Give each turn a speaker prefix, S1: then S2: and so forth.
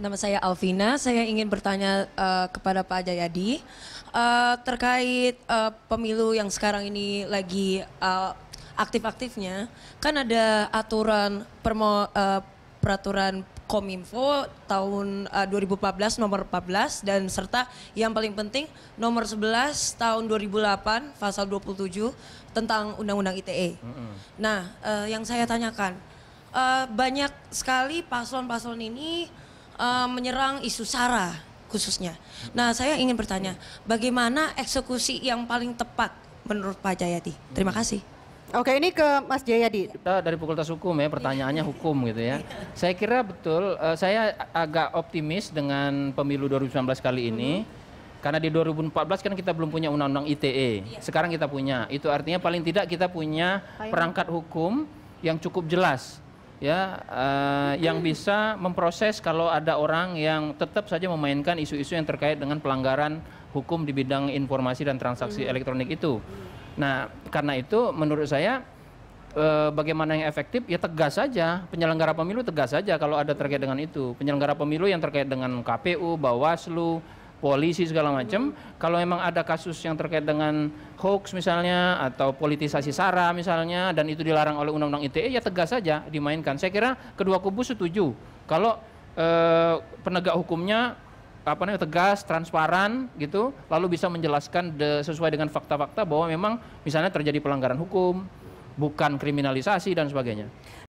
S1: Nama saya Alvina. Saya ingin bertanya uh, kepada Pak Jayadi uh, terkait uh, pemilu yang sekarang ini lagi uh, aktif-aktifnya. Kan ada aturan permo, uh, peraturan Kominfo tahun uh, 2014 nomor 14 dan serta yang paling penting nomor 11 tahun 2008 pasal 27 tentang Undang-Undang ITE. Mm -hmm. Nah, uh, yang saya tanyakan uh, banyak sekali paslon-paslon ini uh, menyerang isu SARA khususnya. Nah, saya ingin bertanya, bagaimana eksekusi yang paling tepat menurut Pak Jayadi? Terima kasih.
S2: Oke, ini ke Mas Jayadi. Kita dari Fakultas Hukum ya, pertanyaannya hukum gitu ya. Saya kira betul, uh, saya agak optimis dengan pemilu 2019 kali ini. Hmm. Karena di 2014 kan kita belum punya undang-undang ITE. Sekarang kita punya. Itu artinya paling tidak kita punya perangkat hukum yang cukup jelas ya uh, yang bisa memproses kalau ada orang yang tetap saja memainkan isu-isu yang terkait dengan pelanggaran hukum di bidang informasi dan transaksi hmm. elektronik itu. Nah, karena itu menurut saya eh, bagaimana yang efektif ya tegas saja penyelenggara pemilu tegas saja kalau ada terkait dengan itu penyelenggara pemilu yang terkait dengan KPU Bawaslu polisi segala macam. Hmm. Kalau memang ada kasus yang terkait dengan hoax misalnya atau politisasi sara misalnya dan itu dilarang oleh undang-undang ITE ya tegas saja dimainkan. Saya kira kedua kubu setuju kalau eh, penegak hukumnya apa namanya tegas, transparan gitu, lalu bisa menjelaskan de, sesuai dengan fakta-fakta bahwa memang misalnya terjadi pelanggaran hukum, bukan kriminalisasi dan sebagainya.